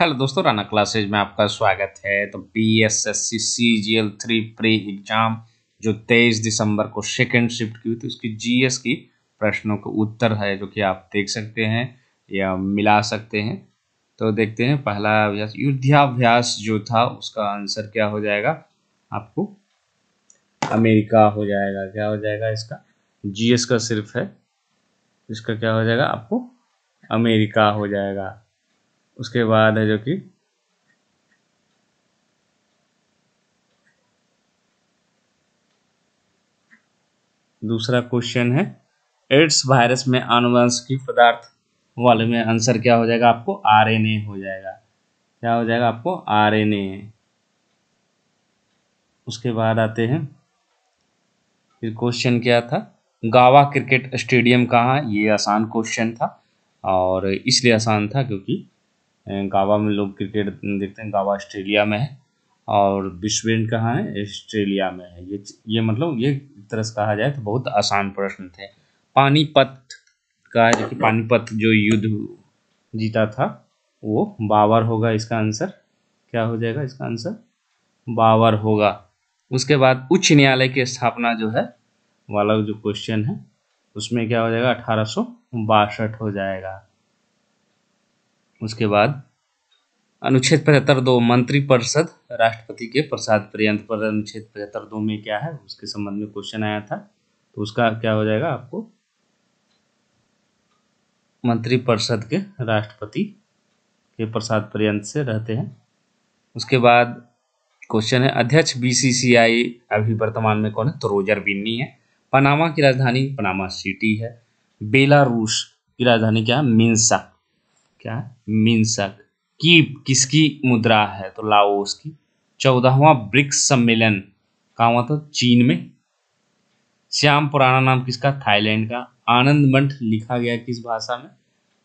hello दोस्तों Rana classes में आपका स्वागत है तो P S S C C G L three pre exam जो तेईस दिसंबर को सेकेंड शिफ्ट की हुई तो जी जीएस की प्रश्नों का उत्तर है जो कि आप देख सकते हैं या मिला सकते हैं तो देखते हैं पहला अभ्यास युद्धाभ्यास जो था उसका आंसर क्या हो जाएगा आपको अमेरिका हो जाएगा क्या हो जाएगा इसका जी का सिर्फ है इसका क्या हो जाएगा आपको अमेरिका हो जाएगा उसके बाद है जो कि दूसरा क्वेश्चन है एड्स वायरस में आनुवंशिक पदार्थ वाले में आंसर क्या हो जाएगा आपको आरएनए हो जाएगा क्या हो जाएगा आपको आरएनए उसके बाद आते हैं फिर क्वेश्चन क्या था गावा क्रिकेट स्टेडियम कहाँ ये आसान क्वेश्चन था और इसलिए आसान था क्योंकि गावा में लोग क्रिकेट देखते हैं गावा ऑस्ट्रेलिया में है और विश्व कहाँ है ऑस्ट्रेलिया में है ये ये मतलब ये तरह से कहा जाए तो बहुत आसान प्रश्न थे पानीपत का जो कि पानीपत जो युद्ध जीता था वो बाबर होगा इसका आंसर क्या हो जाएगा इसका आंसर बाबर होगा उसके बाद उच्च न्यायालय की स्थापना जो है वाला जो क्वेश्चन है उसमें क्या हो जाएगा अठारह हो जाएगा उसके बाद अनुच्छेद पचहत्तर दो मंत्री परिषद राष्ट्रपति के प्रसाद पर्यंत पर अनुच्छेद पचहत्तर दो में क्या है उसके संबंध में क्वेश्चन आया था तो उसका क्या हो जाएगा आपको मंत्री परिषद के राष्ट्रपति के प्रसाद पर्यंत से रहते हैं उसके बाद क्वेश्चन है अध्यक्ष बीसीसीआई अभी वर्तमान में कौन है तो रोजर बिन्नी है पनामा की राजधानी पनामा सिटी है बेलारूस की राजधानी क्या है मिन्सा क्या है मिनसक की किसकी मुद्रा है तो लाओस की चौदहवा ब्रिक्स सम्मेलन कहा हुआ था चीन में श्याम पुराना नाम किसका थाईलैंड का आनंद मंठ लिखा गया किस भाषा में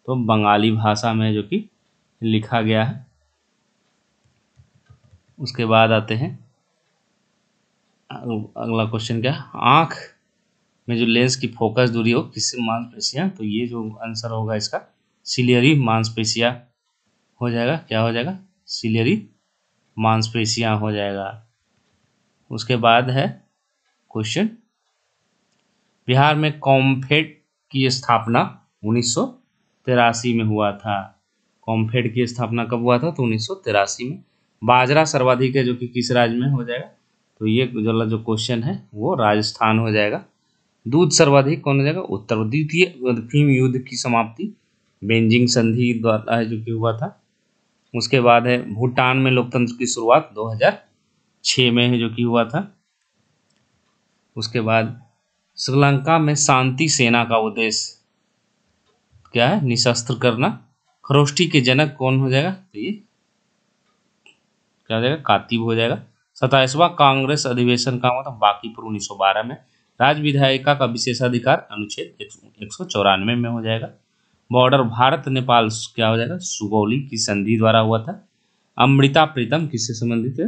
तो बंगाली भाषा में जो कि लिखा गया है उसके बाद आते हैं अगला क्वेश्चन क्या आंख में जो लेंस की फोकस दूरी हो किससे मांसपेशियाँ तो ये जो आंसर होगा इसका सिलियरी मांसपेशिया हो जाएगा क्या हो जाएगा सिलियरी मांसपेशिया हो जाएगा उसके बाद है क्वेश्चन बिहार में कॉम्फेड की स्थापना उन्नीस में हुआ था कॉम्फेड की स्थापना कब हुआ था तो उन्नीस में बाजरा सर्वाधिक है जो कि किस राज्य में हो जाएगा तो ये जो जो क्वेश्चन है वो राजस्थान हो जाएगा दूध सर्वाधिक कौन हो जाएगा उत्तर द्वितीय युद्ध की समाप्ति बेंजिंग संधि द्वारा जो कि हुआ था उसके बाद है भूटान में लोकतंत्र की शुरुआत 2006 में है जो कि हुआ था उसके बाद श्रीलंका में शांति सेना का उद्देश्य क्या है निशस्त्र करना खरोष्टी के जनक कौन हो जाएगा तो ये क्या हो जाएगा कातिब हो जाएगा सताइसवा कांग्रेस अधिवेशन का बाकी बाकीपुर उन्नीस में राज्य विधायिका का विशेषाधिकार अनुच्छेद एक सौ चौरानवे में हो जाएगा बॉर्डर भारत नेपाल क्या हो जाएगा सुगौली की संधि द्वारा हुआ था अमृता प्रीतम किससे संबंधित है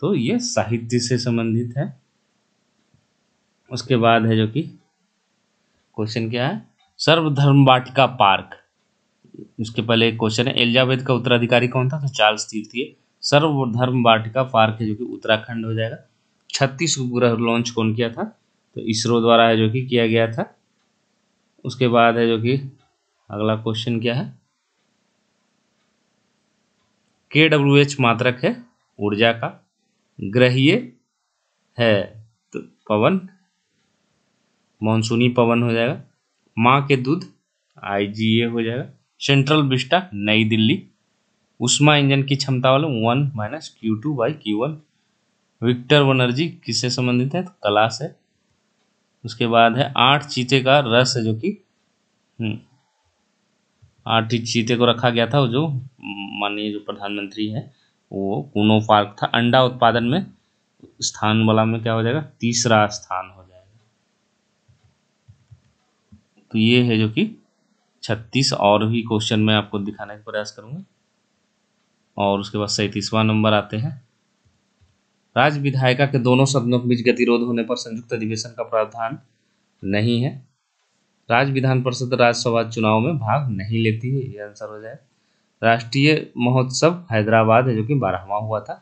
तो ये साहित्य से संबंधित है उसके बाद है जो कि क्वेश्चन क्या है सर्वधर्म वाटिका पार्क उसके पहले एक क्वेश्चन है एलिजाबेथ का उत्तराधिकारी कौन था तो चार्ल्स तृतीय सर्वधर्म वाटिका पार्क है जो कि उत्तराखंड हो जाएगा छत्तीस ग्रह लॉन्च कौन किया था तो इसरो द्वारा है जो कि किया गया था उसके बाद है जो कि अगला क्वेश्चन क्या है के डब्ल्यू एच मात्रक है ऊर्जा का ग्रहीय है तो पवन मानसूनी पवन हो जाएगा माँ के दूध आईजीए हो जाएगा सेंट्रल विस्टा नई दिल्ली उष्मा इंजन की क्षमता वाले one minus Q two by Q one Victor Banerjee किससे संबंधित है तो कला है उसके बाद है आठ चीते का रस है जो कि हम्म, आर्थिक चीते को रखा गया था जो माननीय जो प्रधानमंत्री है वो कूनो पार्क था अंडा उत्पादन में स्थान वाला में क्या हो जाएगा तीसरा स्थान हो जाएगा तो ये है जो कि छत्तीस और भी क्वेश्चन मैं आपको दिखाने का प्रयास करूंगा और उसके बाद सैतीसवा नंबर आते हैं राज्य विधायिका के दोनों सदनों के बीच गतिरोध होने पर संयुक्त अधिवेशन का प्रावधान नहीं है राज्य विधान परिषद राज्यसभा चुनाव में भाग नहीं लेती है ये आंसर हो जाए राष्ट्रीय महोत्सव हैदराबाद है जो कि बारहवा हुआ था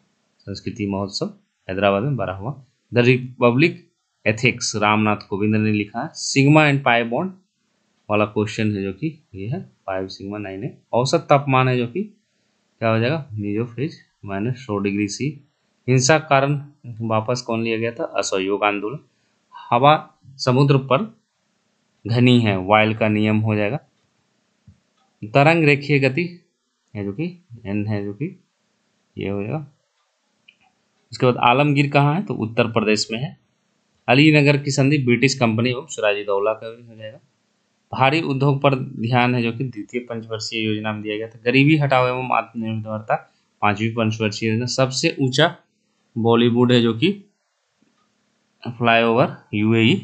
संस्कृति महोत्सव हैदराबाद में बारहवा the republic ethics Ramnath Kovind ने लिखा है सिग्मा एंड पाई बॉन्ड वाला क्वेश्चन है जो कि ये है पाइव सिग्मा नाइन है औसत तापमान है जो कि क्या हो जाएगा मीजो फ्रिज माइनस सौ डिग्री सी हिंसा कारण वापस कौन लिया गया था असहयोग आंदोलन हवा समुद्र पर घनी है वाइल का नियम हो जाएगा तरंग रेखीय गति है जो कि एन है जो कि ये हो जाएगा उसके बाद आलमगीर कहाँ है तो उत्तर प्रदेश में है अलीनगर की संधि ब्रिटिश कंपनी एवं सराजी दौला का भी हो जाएगा भारी उद्योग पर ध्यान है जो कि द्वितीय पंचवर्षीय योजना में दिया गया था गरीबी हटाओ एवं आत्मनिर्भरता पांचवी पंचवर्षीय योजना सबसे ऊंचा बॉलीवुड है जो कि फ्लाईओवर यूएई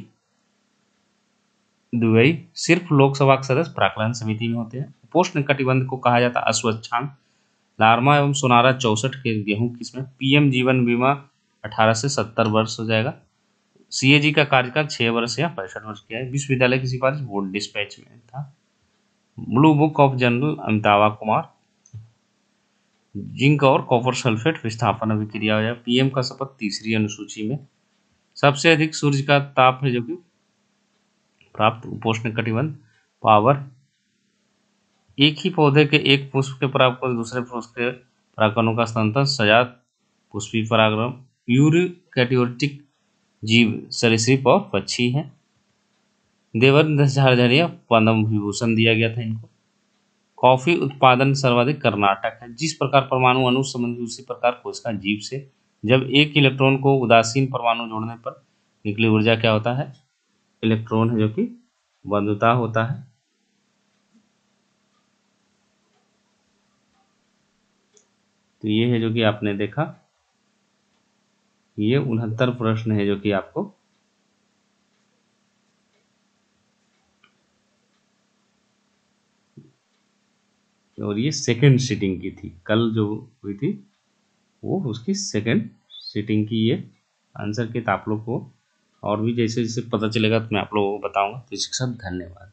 दुबई सिर्फ लोकसभा के सदस्य प्राकलन समिति में होते हैं पोस्ट कटिबंध को कहा जाता है अश्वच्छांग लार्मा एवं सोनारा चौसठ के गेहूं किस्में पीएम जीवन बीमा 18 से 70 वर्ष हो जाएगा सीएजी का कार्यकाल 6 वर्ष या पैंसठ वर्ष किया है विश्वविद्यालय की सिफारिश बोर्ड डिस्पैच में था blue book of general Amitabh Kumar zinc और कॉपर सल्फेट विस्थापन अभिक्रिया हो जाए पीएम का शपथ तीसरी अनुसूची में सबसे अधिक सूर्य का ताप है जो कि प्राप्त उपोष्ण कटिबंध पावर एक ही पौधे के एक पुष्प के पराग को दूसरे पुष्प के परागणों का स्तंतन सजात पुष्पी परागम यूरिकैटियोटिक जीव सरीसृप और पक्षी हैं देवर झारझरिया पदम विभूषण दिया गया था इनको कॉफी उत्पादन सर्वाधिक कर्नाटक है जिस प्रकार परमाणु अणु संबंधित उसी प्रकार कोशिका जीव से जब एक इलेक्ट्रॉन को उदासीन परमाणु जोड़ने पर निकली ऊर्जा क्या होता है इलेक्ट्रॉन है जो कि बंधुता होता है तो ये है जो कि आपने देखा ये उनहत्तर प्रश्न है जो कि आपको और ये सेकंड सीटिंग की थी कल जो हुई थी वो उसकी सेकंड सीटिंग की ये आंसर के आप लोग को और भी जैसे जैसे पता चलेगा तो मैं आप लोगों को बताऊँगा तो इसके साथ धन्यवाद